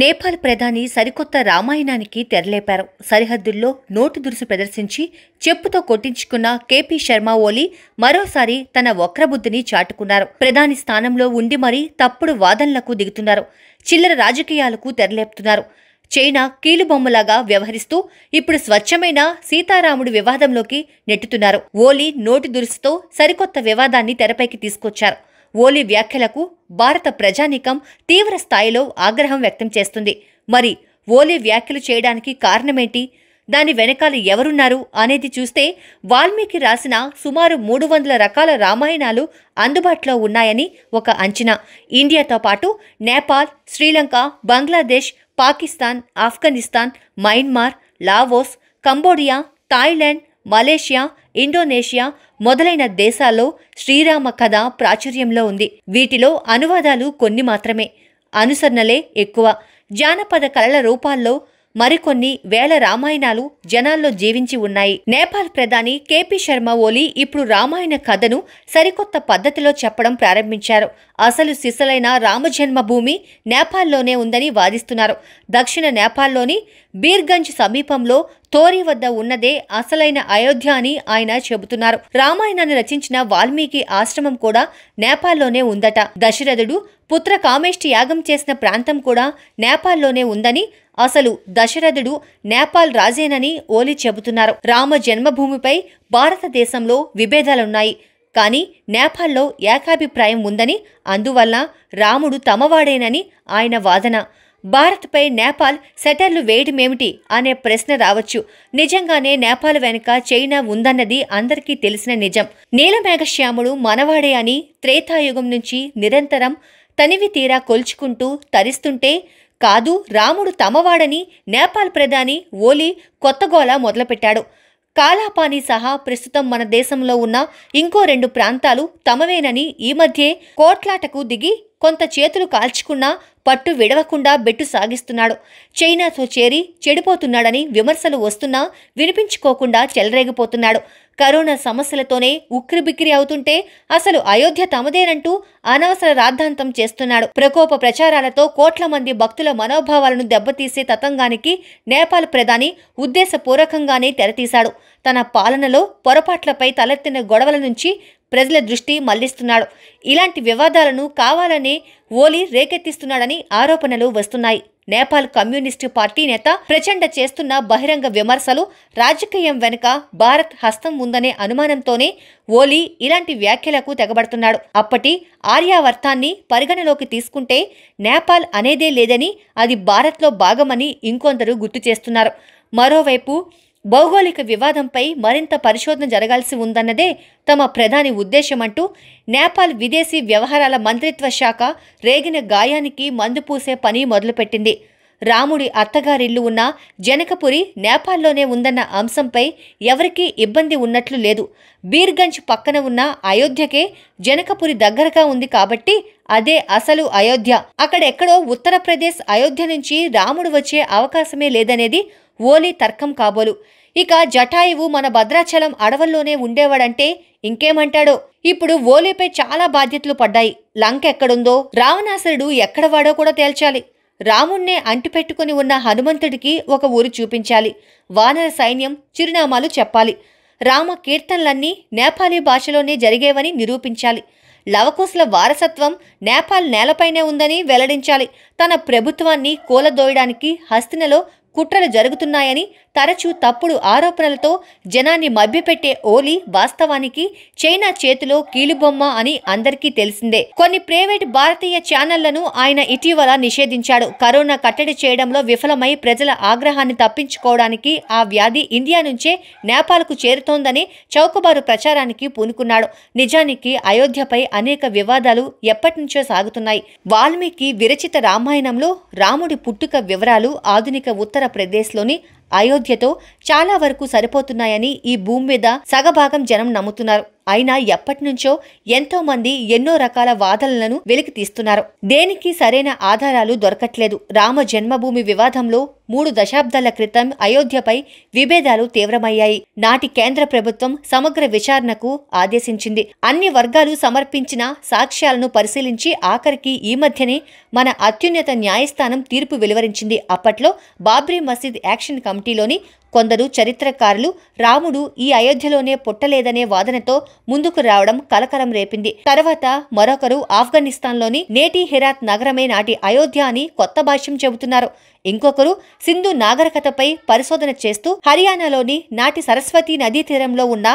నేపాల్ ప్రధాని సరికొత్త రామాయణానికి తెరలేపారు సరిహద్దుల్లో నోటు దురుసు ప్రదర్శించి చెప్పుతో కొట్టించుకున్న కేపీ శర్మ ఓలీ మరోసారి తన వక్రబుద్ధిని చాటుకున్నారు ప్రధాని స్థానంలో ఉండి మరీ తప్పుడు వాదనలకు దిగుతున్నారు చిల్లర రాజకీయాలకు తెరలేపుతున్నారు చైనా కీలుబొమ్మలాగా వ్యవహరిస్తూ ఇప్పుడు స్వచ్ఛమైన సీతారాముడు వివాదంలోకి నెట్టుతున్నారు ఓలీ నోటి దురుసుతో సరికొత్త వివాదాన్ని తెరపైకి తీసుకొచ్చారు ఓలీ వ్యాఖ్యలకు భారత ప్రజానీకం తీవ్ర స్థాయిలో ఆగ్రహం వ్యక్తం చేస్తుంది మరి ఓలీ వ్యాఖ్యలు చేయడానికి కారణమేంటి దాని వెనకాల ఎవరున్నారు అనేది చూస్తే వాల్మీకి రాసిన సుమారు మూడు వందల రకాల రామాయణాలు అందుబాటులో ఉన్నాయని ఒక అంచనా ఇండియాతో పాటు Nepal Sri Lanka Bangladesh Pakistan Afghanistan Myanmar Laos Cambodia Thailand Malaysia Indonesia మొదలైన దేశాల్లో శ్రీరామ కథ ప్రాచుర్యంలో ఉంది వీటిలో అనువాదాలు కొన్ని మాత్రమే అనుసరణలే ఎక్కువ జానపద కళల రూపాల్లో మరికొన్ని వేల రామాయణాలు జనాల్లో జీవించి ఉన్నాయి నేపాల్ ప్రధాని కేపీ శర్మ ఓలీ ఇప్పుడు రామాయణ కథను సరికొత్త పద్ధతిలో చెప్పడం ప్రారంభించారు అసలు సిసలైన రామజన్మభూమి నేపాల్లోనే ఉందని వాదిస్తున్నారు దక్షిణ నేపాల్లోని బీర్గంజ్ సమీపంలో తోరీ వద్ద ఉన్నదే అసలైన అయోధ్య అని ఆయన చెబుతున్నారు రామాయణాన్ని రచించిన వాల్మీకి ఆశ్రమం కూడా నేపాల్లోనే ఉందట దశరథుడు పుత్ర కామేష్టి యాగం చేసిన ప్రాంతం కూడా నేపాల్లోనే ఉందని అసలు దశరథుడు నేపాల్ రాజేనని ఓలి చెబుతున్నారు రామ జన్మభూమిపై భారతదేశంలో విభేదాలున్నాయి కానీ నేపాల్లో ఏకాభిప్రాయం ఉందని అందువల్ల రాముడు తమవాడేనని ఆయన వాదన భారత్పై నేపాల్ సెటర్లు వేయడమేమిటి అనే ప్రశ్న రావచ్చు నిజంగానే నేపాల్ వెనుక చైనా ఉందన్నది అందరికీ తెలిసిన నిజం నీలమేఘశ్యాముడు మనవాడే అని త్రేతాయుగం నుంచి నిరంతరం తనివి తీరా కొల్చుకుంటూ తరిస్తుంటే కాదు రాముడు తమవాడని నేపాల్ ప్రధాని ఓలీ కొత్తగోళ మొదలుపెట్టాడు కాలాపానీ సహా ప్రస్తుతం మన దేశంలో ఉన్న ఇంకో రెండు ప్రాంతాలు తమవేనని ఈ మధ్యే కోట్లాటకు దిగి కొంత చేతులు కాల్చుకున్నా పట్టు విడవకుండా బెట్టు సాగిస్తున్నాడు చైనాతో చేరి చెడిపోతున్నాడని విమర్శలు వస్తున్నా వినిపించుకోకుండా చెలరేగిపోతున్నాడు కరోనా సమస్యలతోనే ఉక్కిరిబిక్కిరి అవుతుంటే అసలు అయోధ్య తమదేనంటూ అనవసర రాద్ధాంతం చేస్తున్నాడు ప్రకోప ప్రచారాలతో కోట్ల మంది భక్తుల మనోభావాలను దెబ్బతీసే తతంగానికి నేపాల్ ప్రధాని ఉద్దేశపూర్వకంగానే తెరతీశాడు తన పాలనలో పొరపాట్లపై తలెత్తిన గొడవల నుంచి ప్రజల దృష్టి మళ్లిస్తున్నాడు ఇలాంటి వివాదాలను కావాలనే ఓలీ రేకెత్తిస్తున్నాడని ఆరోపణలు వస్తున్నాయి నేపాల్ కమ్యూనిస్టు పార్టీ నేత ప్రచండ చేస్తున్న బహిరంగ విమర్శలు రాజకీయం వెనుక భారత్ హస్తం ఉందనే అనుమానంతోనే ఓలీ ఇలాంటి వ్యాఖ్యలకు తెగబడుతున్నాడు అప్పటి ఆర్యావర్తాన్ని పరిగణలోకి తీసుకుంటే నేపాల్ అనేదే లేదని అది భారత్లో భాగమని ఇంకొందరు గుర్తు చేస్తున్నారు మరోవైపు భౌగోళిక వివాదంపై మరింత పరిశోధన జరగాల్సి ఉందన్నదే తమ ప్రధాని ఉద్దేశమంటూ నేపాల్ విదేశీ వ్యవహారాల మంత్రిత్వ శాఖ రేగిన గాయానికి మందు పూసే పని మొదలుపెట్టింది రాముడి అత్తగారిల్లు ఉన్న జనకపురి నేపాల్లోనే ఉందన్న అంశంపై ఎవరికీ ఇబ్బంది ఉన్నట్లు లేదు బీర్గంజ్ పక్కన ఉన్న అయోధ్యకే జనకపురి దగ్గరగా ఉంది కాబట్టి అదే అసలు అయోధ్య అక్కడెక్కడో ఉత్తరప్రదేశ్ అయోధ్య నుంచి రాముడు వచ్చే అవకాశమే లేదనేది ఓలీ తర్కం కాబోలు ఇక జటాయువు మన భద్రాచలం అడవుల్లోనే ఉండేవాడంటే ఇంకేమంటాడో ఇప్పుడు ఓలేపై చాలా బాధ్యతలు పడ్డాయి లంక ఎక్కడుందో రావణాసురుడు ఎక్కడవాడో కూడా తేల్చాలి రాముణ్ణే అంటిపెట్టుకుని ఉన్న హనుమంతుడికి ఒక ఊరు చూపించాలి వానర సైన్యం చిరునామాలు చెప్పాలి రామ కీర్తనలన్నీ నేపాలీ భాషలోనే జరిగేవని నిరూపించాలి లవకుశల వారసత్వం నేపాల్ నేలపైనే ఉందని వెల్లడించాలి తన ప్రభుత్వాన్ని కూలదోయడానికి హస్తినలో కుట్రలు జరుగుతున్నాయని తరచూ తప్పుడు ఆరోపణలతో జనాన్ని మభ్యపెట్టే ఓలీ వాస్తవానికి చైనా చేతిలో కీలుబొమ్మ అని అందరికీ తెలిసిందే కొన్ని ప్రైవేట్ భారతీయ ఛానళ్లను ఆయన ఇటీవల నిషేధించాడు కరోనా కట్టడి చేయడంలో విఫలమై ప్రజల ఆగ్రహాన్ని తప్పించుకోవడానికి ఆ వ్యాధి ఇండియా నుంచే నేపాల్కు చేరుతోందని చౌకబారు ప్రచారానికి పూనుకున్నాడు నిజానికి అయోధ్యపై అనేక వివాదాలు ఎప్పటినుంచో సాగుతున్నాయి వాల్మీకి విరచిత రామాయణంలో రాముడి పుట్టుక వివరాలు ఆధునిక ఉత్తరప్రదేశ్లోని అయోధ్యతో చాలా వరకు సరిపోతున్నాయని ఈ భూమి మీద సగభాగం జనం నమ్ముతున్నారు అయినా ఎప్పటినుంచో ఎంతో మంది ఎన్నో రకాల వాదనలను వెలికి తీస్తున్నారు దేనికి సరైన ఆధారాలు దొరకట్లేదు రామ జన్మభూమి వివాదంలో మూడు దశాబ్దాల క్రితం అయోధ్యపై విభేదాలు తీవ్రమయ్యాయి నాటి కేంద్ర ప్రభుత్వం సమగ్ర విచారణకు ఆదేశించింది అన్ని వర్గాలు సమర్పించిన సాక్ష్యాలను పరిశీలించి ఆఖరికి ఈ మధ్యనే మన అత్యున్నత న్యాయస్థానం తీర్పు వెలువరించింది అప్పట్లో బాబ్రీ మసీద్ యాక్షన్ కమిటీలోని కొందరు చరిత్రకారులు రాముడు ఈ అయోధ్యలోనే పుట్టలేదనే వాదనతో ముందుకు రావడం కలకలం రేపింది తర్వాత మరొకరు ఆఫ్ఘనిస్తాన్లోని నేటి హెరాత్ నగరమే నాటి అయోధ్య అని కొత్త భాష్యం చెబుతున్నారు ఇంకొకరు సింధు నాగరికతపై పరిశోధన చేస్తూ హర్యానాలోని నాటి సరస్వతి నదీ తీరంలో ఉన్న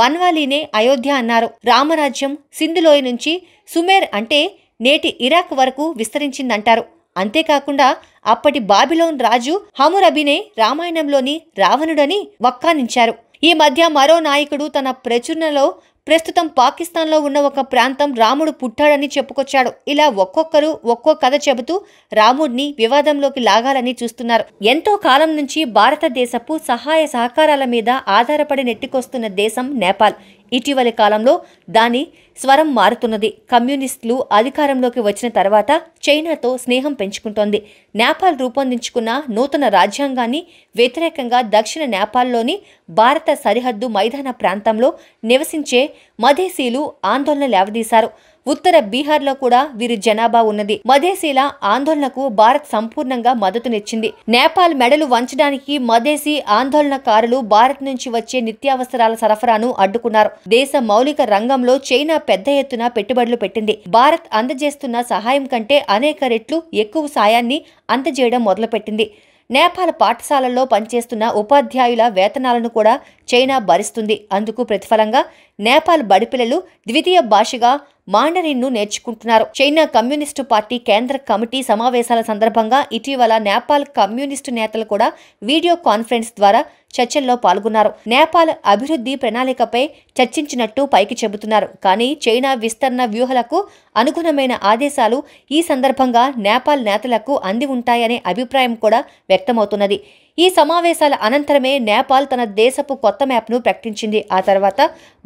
బన్వాలీనే అయోధ్య అన్నారు రామరాజ్యం సింధులోయ నుంచి సుమేర్ అంటే నేటి ఇరాక్ వరకు విస్తరించిందంటారు అంతేకాకుండా అప్పటి బాబిలోన్ రాజు హమురబినే రామాయణంలోని రావణుడని వక్కానించారు ఈ మధ్య మరో నాయకుడు తన ప్రచురణలో ప్రస్తుతం పాకిస్తాన్లో ఉన్న ఒక ప్రాంతం రాముడు పుట్టాడని చెప్పుకొచ్చాడు ఇలా ఒక్కొక్కరు ఒక్కో కథ చెబుతూ రాముడిని వివాదంలోకి లాగాలని చూస్తున్నారు ఎంతో కాలం నుంచి భారతదేశపు సహాయ సహకారాల మీద ఆధారపడి నెట్టుకొస్తున్న దేశం నేపాల్ ఇటీవలి కాలంలో దాని స్వరం మారుతున్నది కమ్యూనిస్టులు అధికారంలోకి వచ్చిన తర్వాత చైనాతో స్నేహం పెంచుకుంటోంది నేపాల్ రూపొందించుకున్న నూతన రాజ్యాంగాన్ని వ్యతిరేకంగా దక్షిణ నేపాల్లోని భారత సరిహద్దు మైదాన ప్రాంతంలో నివసించే మధేసీలు ఆందోళన లేవదీశారు ఉత్తర బీహార్లో కూడా వీరి జనాభా ఉన్నది మదేశీల ఆందోళనకు భారత్ సంపూర్ణంగా మద్దతునిచ్చింది నేపాల్ మెడలు వంచడానికి మదేశీ ఆందోళనకారులు భారత్ నుంచి వచ్చే నిత్యావసరాల సరఫరాను అడ్డుకున్నారు దేశ మౌలిక రంగంలో చైనా పెద్ద ఎత్తున పెట్టుబడులు పెట్టింది భారత్ అందజేస్తున్న సహాయం కంటే అనేక రెట్లు ఎక్కువ సాయాన్ని అందజేయడం మొదలుపెట్టింది నేపాల్ పాఠశాలల్లో పనిచేస్తున్న ఉపాధ్యాయుల వేతనాలను కూడా చైనా భరిస్తుంది అందుకు ప్రతిఫలంగా నేపాల్ బడిపిల్లలు ద్వితీయ భాషగా మాండరిన్ను నేర్చుకుంటున్నారు చైనా కమ్యూనిస్టు పార్టీ కేంద్ర కమిటీ సమావేశాల సందర్భంగా ఇటీవల నేపాల్ కమ్యూనిస్టు నేతలు కూడా వీడియో కాన్ఫరెన్స్ ద్వారా చర్చల్లో పాల్గొన్నారు నేపాల్ అభివృద్ధి ప్రణాళికపై చర్చించినట్టు పైకి చెబుతున్నారు కానీ చైనా విస్తరణ వ్యూహాలకు అనుగుణమైన ఆదేశాలు ఈ సందర్భంగా నేపాల్ నేతలకు అంది ఉంటాయనే అభిప్రాయం కూడా వ్యక్తమవుతున్నది ఈ సమావేశాల అనంతరమే నేపాల్ తన దేశపు కొత్త మ్యాప్ను ప్రకటించింది ఆ తర్వాత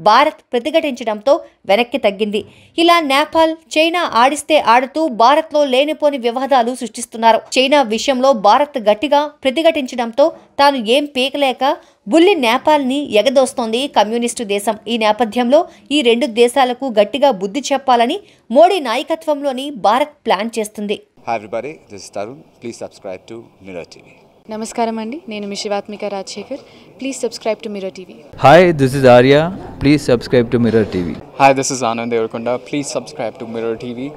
భారత్ ప్రతిఘటించడంతో వెనక్కి తగ్గింది ఇలా నేపాల్ చైనా ఆడిస్తే ఆడుతూ భారత్లో లేనిపోని వివాదాలు సృష్టిస్తున్నారు చైనా విషయంలో భారత్ గట్టిగా ప్రతిఘటించడంతో తాను ఏం పీకలేక బుల్లి నేపాల్ని ఎగదోస్తోంది కమ్యూనిస్టు దేశం ఈ నేపథ్యంలో ఈ రెండు దేశాలకు గట్టిగా బుద్ధి చెప్పాలని మోడీ నాయకత్వంలోని భారత్ ప్లాన్ చేస్తుంది నమస్కారం అండి నేను మిషివాత్మిక Rajasekhar please subscribe to Mirror TV hi this is Arya please subscribe to Mirror TV hi this is Anand Devarakonda please subscribe to Mirror TV